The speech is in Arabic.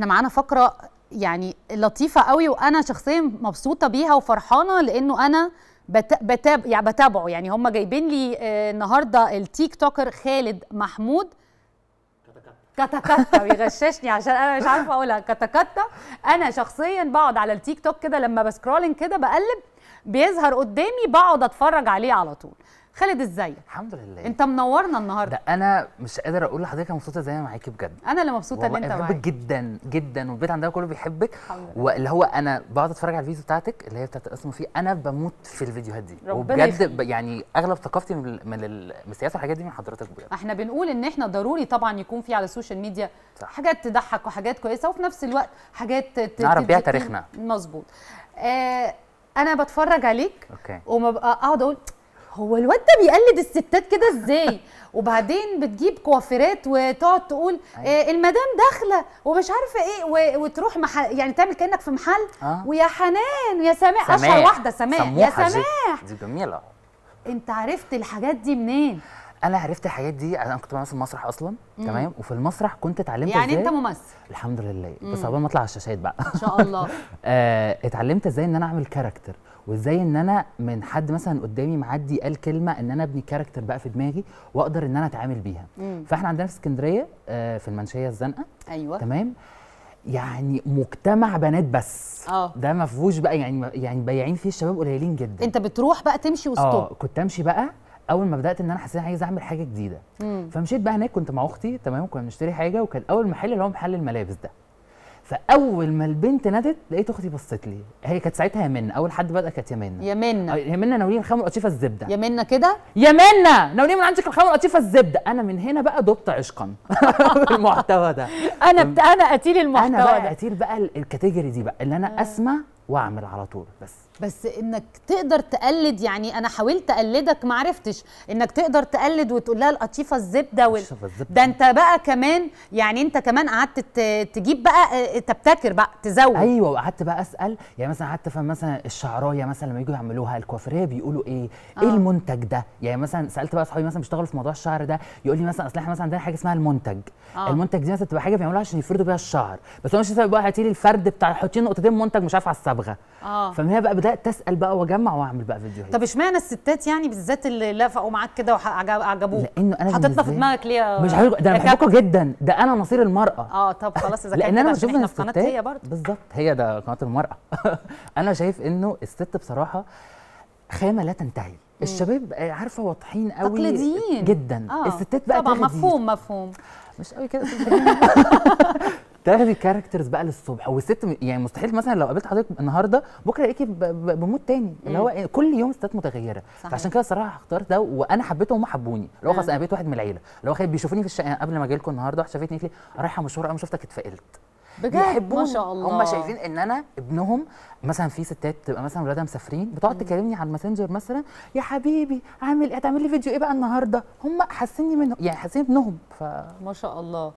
احنا معانا فقره يعني لطيفه قوي وانا شخصيا مبسوطه بيها وفرحانه لانه انا بتاب يعني بتابعه يعني هم جايبين لي آه، النهارده التيك توكر خالد محمود كتكتا بيغششني عشان انا مش عارفه اقولها كتكتا انا شخصيا بقعد على التيك توك كده لما بسكرولنج كده بقلب بيظهر قدامي بقعد اتفرج عليه على طول خالد ازيك الحمد لله انت منورنا النهارده ده انا مش قادر اقول لحضرتك انا مبسوطه ما معاكي بجد انا اللي مبسوطه ان انت معايا بحبك جدا جدا والبيت عندنا كله بيحبك واللي هو انا بقعد اتفرج على الفيديو بتاعتك اللي هي بتاعت القسم فيه انا بموت في الفيديوهات دي وبجد يعني اغلب ثقافتي من السياسه والحاجات دي من حضرتك بجد احنا بنقول ان احنا ضروري طبعا يكون في على السوشيال ميديا صح. حاجات تضحك وحاجات كويسه وفي نفس الوقت حاجات نعرف بيها تاريخنا مظبوط آه انا بتفرج عليك أوكي. وببقى آه، اقعد اقول هو الواد ده بيقلد الستات كده ازاي وبعدين بتجيب كوافيرات وتقعد تقول أيوة. آه المدام داخله ومش عارفه ايه وتروح محل يعني تعمل كانك في محل آه. ويا حنان يا سماح اشهر واحده سماح يا سماح دي جميله انت عرفت الحاجات دي منين انا عرفت الحاجات دي انا كنت بمثل مسرح اصلا مم. تمام وفي المسرح كنت اتعلمت يعني ازاي يعني انت ممثل الحمد لله مم. بس قبل ما اطلع على الشاشات بقى ان شاء الله آه، اتعلمت ازاي ان انا اعمل كاركتر وازاي ان انا من حد مثلا قدامي معدي قال كلمه ان انا ابني كاركتر بقى في دماغي واقدر ان انا اتعامل بيها مم. فاحنا عندنا في اسكندريه آه في المنشيه الزنقه ايوه تمام يعني مجتمع بنات بس أوه. ده ما فيهوش بقى يعني يعني بايعين فيه الشباب قليلين جدا انت بتروح بقى تمشي وسطهم اه كنت امشي بقى اول ما بدات ان انا حسيت عايز اعمل حاجه جديده مم. فمشيت بقى هناك كنت مع اختي تمام كنا بنشتري حاجه وكان اول محل اللي هو محل الملابس ده فاول ما البنت نادت لقيت اختي بصت لي هي كانت ساعتها يمنى اول حد بدا كانت يمنى يمنى آه، يمنى ناولين الخامه قطيفه الزبده يمنى كده يمنى ناولين من عندك الخمر قطيفه الزبده انا من هنا بقى دوبت عشقا المحتوى ده انا انا قتيل المحتوى انا بقى قتيل بقى الكاتيجوري دي بقى اللي انا اسمع واعمل على طول بس بس انك تقدر تقلد يعني انا حاولت اقلدك ما عرفتش انك تقدر تقلد وتقول لها القطيفه الزبده وال... الزبدة. ده انت بقى كمان يعني انت كمان قعدت تجيب بقى آه، آه، تبتكر بقى تزود ايوه وقعدت بقى اسال يعني مثلا قعدت افهم مثلا الشعرايه مثلا لما يجوا يعملوها الكوافيريه بيقولوا ايه, إيه آه. ايه المنتج ده يعني مثلا سالت بقى اصحابي مثلا بيشتغلوا في موضوع الشعر ده يقول لي مثلا اصل احنا مثلا عندنا حاجه اسمها المنتج آه. المنتج دي مثلا بتبقى حاجه بيعملوها عشان يفردوا بيها الشعر بس هو مش بقى هاتي لي الفرد بتاع حطي نقطتين منتج مش عارف على السبب ابغى آه. فمن هنا بقى بدات تسال بقى واجمع واعمل بقى فيديوهات طب اشمعنى الستات يعني بالذات اللي لفقوا معاك كده وعجبوك لانه انا حاططنا في دماغك ليه مش عارف ده انا بحبكم جدا ده انا نصير المراه اه طب خلاص اذا كان لان انا بشوف ان في قناه هي برضه بالظبط هي ده قناه المراه انا شايف انه الست بصراحه خامه لا تنتهي الشباب آه، عارفه واضحين قوي تقليديين جدا آه. الستات بقى طبعا مفهوم مفهوم مش قوي كده تاخدي كاركترز بقى للصبح والست يعني مستحيل مثلا لو قابلت حضرتك النهارده بكره الاقيكي بموت تاني اللي هو كل يوم ستات متغيره صحيح. فعشان كده الصراحه هختار ده وانا حبيته وهم حبوني اللي هو خلاص آه. انا بقيت واحد من العيله اللي هو خايف بيشوفوني في الشقه قبل ما اجي لكم النهارده واحد شافتني قالت لي رايحه مشوار انا شفتك اتفائلت بجد ما شاء الله هم شايفين ان انا ابنهم مثلا في ستات تبقى مثلا ولادها مسافرين بتقعد تكلمني على الماسنجر مثلا يا حبيبي عامل ايه هتعمل لي فيديو ايه بقى النهارده هم حاسيني منهم يعني حاسين ابنهم ف ما شاء الله